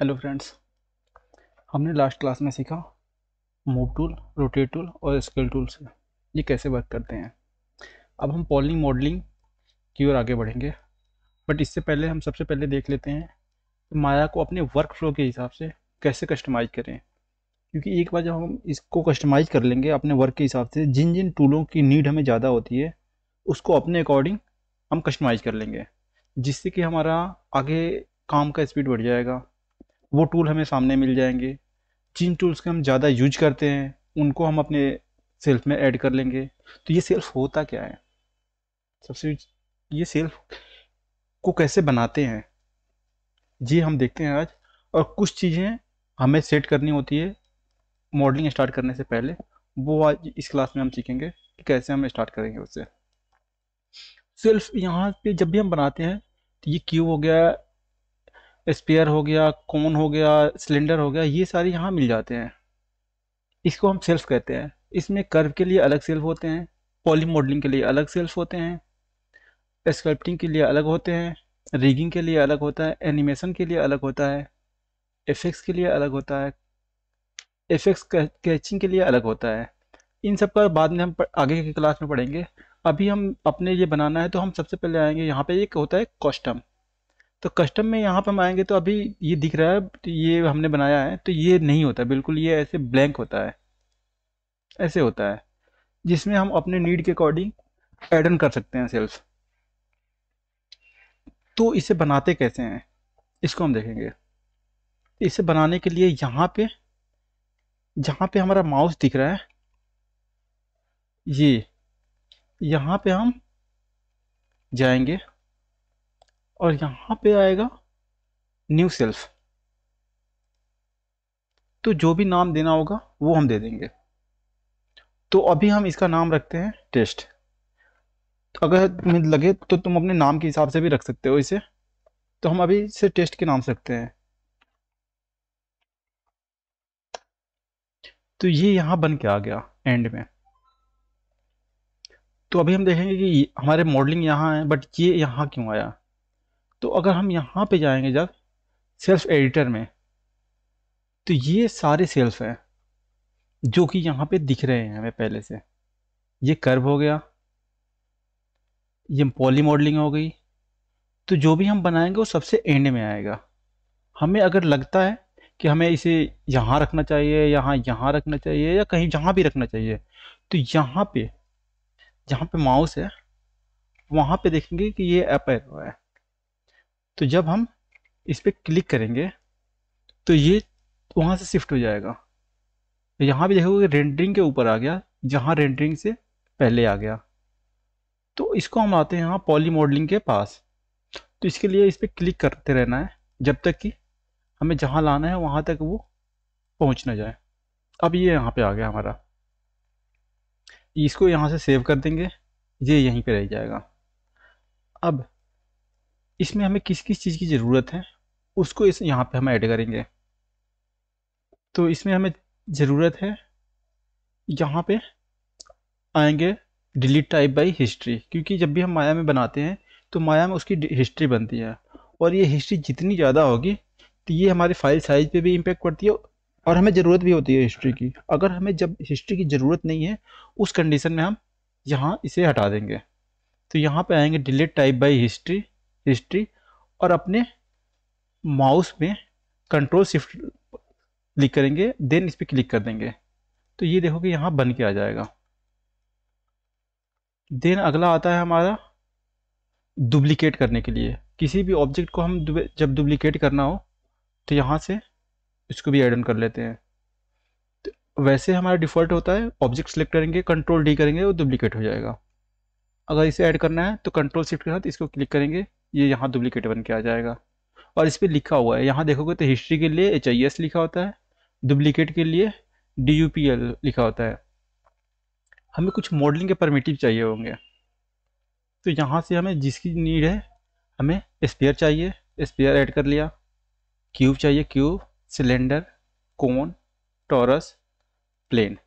hello friends हमने last class में सीखा मूव टूल रोटेट टूल और स्केल टूल से ये कैसे वर्क करते हैं अब हम पॉलिंग मॉडलिंग की ओर आगे बढ़ेंगे बट इससे पहले हम सबसे पहले देख लेते हैं कि माया को अपने वर्क फ्लो के हिसाब से कैसे कस्टमाइज करें क्योंकि एक बार जब हम इसको कस्टमाइज कर लेंगे अपने वर्क के हिसाब से जिन जिन टूलों की नीड हमें ज़्यादा होती है उसको अपने अकॉर्डिंग हम कस्टमाइज कर लेंगे जिससे कि हमारा आगे काम का स्पीड बढ़ जाएगा वो टूल हमें सामने मिल जाएंगे जिन टूल्स के हम ज़्यादा यूज करते हैं उनको हम अपने सेल्फ में ऐड कर लेंगे तो ये सेल्फ होता क्या है सबसे ये सेल्फ को कैसे बनाते हैं जी हम देखते हैं आज और कुछ चीज़ें हमें सेट करनी होती है मॉडलिंग स्टार्ट करने से पहले वो आज इस क्लास में हम सीखेंगे कि कैसे हम स्टार्ट करेंगे उससे सेल्फ यहाँ पे जब भी हम बनाते हैं तो ये क्यू हो गया स्पेयर हो गया कोन हो गया सिलेंडर हो गया ये सारे यहाँ मिल जाते हैं इसको हम सेल्फ कहते हैं इसमें कर्व के लिए अलग सेल्फ होते हैं पॉली मॉडलिंग के लिए अलग सेल्फ होते हैं स्कल्पटिंग के लिए अलग होते हैं रिगिंग के लिए अलग होता है एनिमेशन के लिए अलग होता है इफेक्ट्स के लिए अलग होता है एफेक्स कैचिंग के लिए अलग होता है इन सब का बाद में हम आगे की क्लास में पढ़ेंगे अभी हम अपने ये बनाना है तो हम सबसे पहले आएंगे यहाँ पे एक होता है कॉस्टम तो कस्टम में यहाँ पर हम आएंगे तो अभी ये दिख रहा है तो ये हमने बनाया है तो ये नहीं होता बिल्कुल ये ऐसे ब्लैंक होता है ऐसे होता है जिसमें हम अपने नीड के अकॉर्डिंग एड कर सकते हैं सेल्स तो इसे बनाते कैसे हैं इसको हम देखेंगे इसे बनाने के लिए यहाँ पे जहाँ पे हमारा माउस दिख रहा है ये यहाँ पे हम जाएंगे और यहाँ पे आएगा न्यू सेल्फ तो जो भी नाम देना होगा वो हम दे देंगे तो अभी हम इसका नाम रखते हैं टेस्ट तो अगर तुम्हें लगे तो तुम अपने नाम के हिसाब से भी रख सकते हो इसे तो हम अभी इसे टेस्ट के नाम से रखते हैं तो ये यहाँ बन के आ गया एंड में तो अभी हम देखेंगे कि हमारे मॉडलिंग यहाँ है बट ये यहाँ क्यों आया तो अगर हम यहाँ पे जाएंगे जब सेल्फ एडिटर में तो ये सारे सेल्फ हैं जो कि यहाँ पे दिख रहे हैं हमें पहले से ये कर्व हो गया ये पॉली मॉडलिंग हो गई तो जो भी हम बनाएंगे वो सबसे एंड में आएगा हमें अगर लगता है कि हमें इसे यहाँ रखना चाहिए यहाँ यहाँ रखना चाहिए या कहीं जहाँ भी रखना चाहिए तो यहाँ पे जहाँ पे माउस है वहाँ पे देखेंगे कि ये अपेयर है तो जब हम इस पर क्लिक करेंगे तो ये वहाँ से शिफ्ट हो जाएगा तो यहाँ भी देखोगे रेंडरिंग के ऊपर आ गया जहाँ रेंडरिंग से पहले आ गया तो इसको हम आते हैं यहाँ पॉली मॉडलिंग के पास तो इसके लिए इस पर क्लिक करते रहना है जब तक कि हमें जहाँ लाना है वहाँ तक वो पहुँच ना जाए अब ये यहाँ पे आ गया हमारा इसको यहाँ से सेव कर देंगे ये यहीं पे रह जाएगा अब इसमें हमें किस किस चीज़ की ज़रूरत है उसको इस यहाँ पे हम ऐड करेंगे तो इसमें हमें ज़रूरत है यहाँ पे आएंगे डिलीट टाइप बाई हिस्ट्री क्योंकि जब भी हम माया में बनाते हैं तो माया में उसकी हिस्ट्री बनती है और ये हिस्ट्री जितनी ज़्यादा होगी तो ये हमारे फाइल साइज़ पे भी इम्पेक्ट पड़ती है और हमें ज़रूरत भी होती है हिस्ट्री की अगर हमें जब हिस्ट्री की ज़रूरत नहीं है उस कंडीशन में हम यहाँ इसे हटा देंगे तो यहाँ पे आएंगे delete type by history history और अपने माउस में कंट्रोल शिफ्ट क्लिक करेंगे देन इस पर क्लिक कर देंगे तो ये देखोगे यहाँ बन के आ जाएगा देन अगला आता है हमारा डुप्लीकेट करने के लिए किसी भी ऑब्जेक्ट को हम जब डुप्लीकेट करना हो तो यहाँ से इसको भी एड कर लेते हैं तो वैसे हमारा डिफ़ॉल्ट होता है ऑब्जेक्ट सेलेक्ट करेंगे कंट्रोल डी करेंगे वो डुप्लीकेट हो जाएगा अगर इसे ऐड करना है तो कंट्रोल शिफ्ट के साथ इसको क्लिक करेंगे ये यहाँ डुप्लीकेट बन के आ जाएगा और इस पर लिखा हुआ है यहाँ देखोगे तो हिस्ट्री के लिए एच लिखा होता है डुप्लीकेट के लिए डी लिखा होता है हमें कुछ मॉडलिंग के परमिटिव चाहिए होंगे तो यहाँ से हमें जिसकी नीड है हमें स्पेयर चाहिए स्पेयर ऐड कर लिया क्यूब चाहिए cube cylinder cone torus plane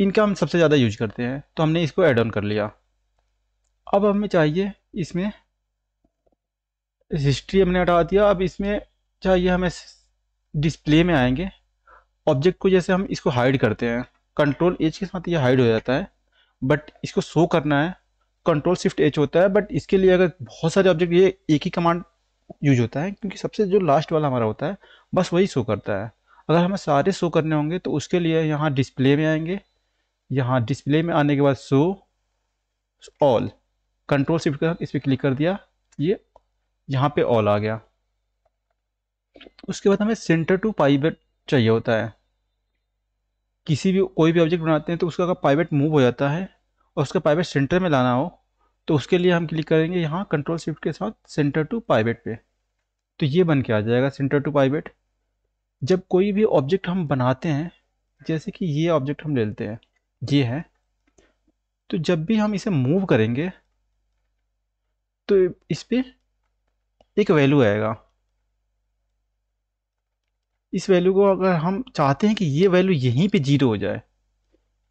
इनका हम सबसे ज़्यादा यूज करते हैं तो हमने इसको ऐड ऑन कर लिया अब हमें चाहिए इसमें हिस्ट्री हमने हटा दिया अब इसमें चाहिए हमें डिस्प्ले में आएंगे ऑब्जेक्ट को जैसे हम इसको हाइड करते हैं कंट्रोल एच के साथ ये हाइड हो जाता है बट इसको शो करना है कंट्रोल शिफ्ट एच होता है बट इसके लिए अगर बहुत सारे ऑब्जेक्ट ये एक ही कमांड यूज होता है क्योंकि सबसे जो लास्ट वाला हमारा होता है बस वही शो करता है अगर हमें सारे शो करने होंगे तो उसके लिए यहाँ डिस्प्ले में आएंगे यहाँ डिस्प्ले में आने के बाद शो ऑल कंट्रोल शिफ्ट के साथ इस पर क्लिक कर दिया ये यहाँ पे ऑल आ गया उसके बाद हमें सेंटर टू पाइवेट चाहिए होता है किसी भी कोई भी ऑब्जेक्ट बनाते हैं तो उसका अगर पाइवेट मूव हो जाता है और उसका पाइवेट सेंटर में लाना हो तो उसके लिए हम क्लिक करेंगे यहाँ कंट्रोल शिफ्ट के साथ सेंटर टू पाइवेट पे तो ये बन के आ जाएगा सेंटर टू पाइवेट जब कोई भी ऑब्जेक्ट हम बनाते हैं जैसे कि ये ऑब्जेक्ट हम ले लेते हैं ये है तो जब भी हम इसे मूव करेंगे तो इस पर एक वैल्यू आएगा इस वैल्यू को अगर हम चाहते हैं कि ये वैल्यू यहीं पे जीरो हो जाए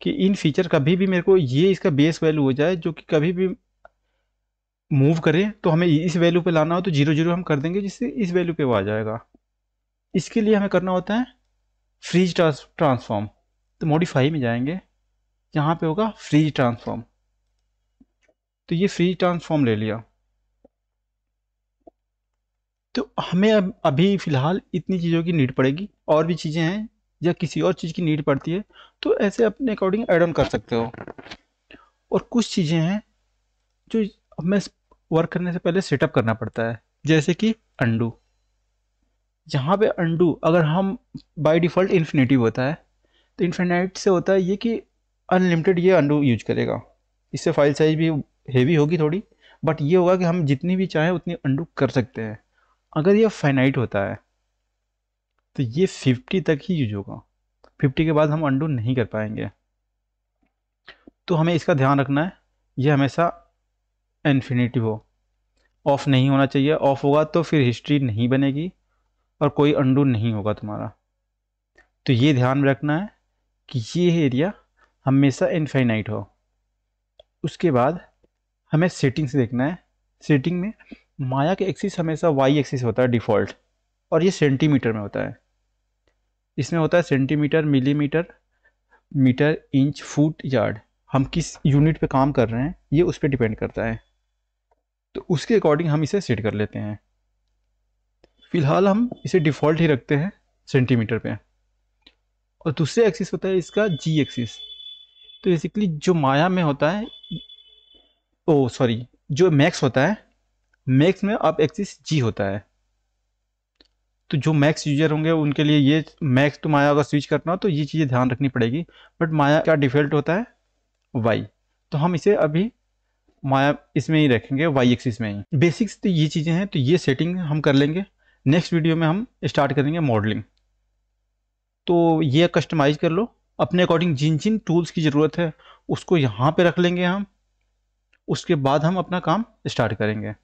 कि इन फीचर कभी भी मेरे को ये इसका बेस वैल्यू हो जाए जो कि कभी भी मूव करें तो हमें इस वैल्यू पे लाना हो तो जीरो जीरो हम कर देंगे जिससे इस वैल्यू पे वो आ जाएगा इसके लिए हमें करना होता है फ्रीज ट्रांसफॉर्म तो मॉडिफाई में जाएंगे यहाँ पे होगा फ्रीज ट्रांसफॉर्म तो ये फ्रीज ट्रांसफॉर्म ले लिया तो हमें अब अभी फ़िलहाल इतनी चीज़ों की नीड पड़ेगी और भी चीज़ें हैं या किसी और चीज़ की नीड पड़ती है तो ऐसे अपने अकॉर्डिंग एड ऑन कर सकते हो और कुछ चीज़ें हैं जो हमें वर्क करने से पहले सेटअप करना पड़ता है जैसे कि अंडू जहाँ पे अंडू अगर हम बाय डिफ़ॉल्ट इन्फिनेटिव होता है तो इन्फिनेट से होता है ये कि अनलिमिटेड ये अंडू यूज करेगा इससे फाइल साइज भी हेवी होगी थोड़ी बट ये होगा कि हम जितनी भी चाहें उतनी अंडू कर सकते हैं अगर ये फाइनाइट होता है तो ये फिफ्टी तक ही यूज होगा फिफ्टी के बाद हम अंडू नहीं कर पाएंगे तो हमें इसका ध्यान रखना है ये हमेशा इन्फिनेटिव हो ऑफ नहीं होना चाहिए ऑफ होगा तो फिर हिस्ट्री नहीं बनेगी और कोई अंडू नहीं होगा तुम्हारा तो ये ध्यान में रखना है कि ये एरिया हमेशा इनफाइनाइट हो उसके बाद हमें सेटिंग्स देखना है सेटिंग में माया के एक्सिस हमेशा वाई एक्सिस होता है डिफ़ॉल्ट और ये सेंटीमीटर में होता है इसमें होता है centimetre millimetre metre inch foot yard हम किस यूनिट पे काम कर रहे हैं ये उस पर डिपेंड करता है तो उसके अकॉर्डिंग हम इसे सेट कर लेते हैं फिलहाल हम इसे डिफ़ॉल्ट ही रखते हैं सेंटीमीटर पे और दूसरे एक्सिस होता है इसका जी एक्सिस तो बेसिकली जो माया में होता है ओ सॉरी जो मैक्स होता है मैक्स में अब एक्सिस जी होता है तो जो मैक्स यूजर होंगे उनके लिए ये मैक्स तो माया अगर स्विच करना हो तो ये चीज़ें ध्यान रखनी पड़ेगी बट माया का डिफ़ॉल्ट होता है वाई तो हम इसे अभी माया इसमें ही रखेंगे वाई एक्सिस में ही बेसिक्स तो ये चीज़ें हैं तो ये सेटिंग हम कर लेंगे नेक्स्ट वीडियो में हम स्टार्ट करेंगे मॉडलिंग तो ये कस्टमाइज़ कर लो अपने अकॉर्डिंग जिन जिन टूल्स की ज़रूरत है उसको यहाँ पर रख लेंगे हम उसके बाद हम अपना काम स्टार्ट करेंगे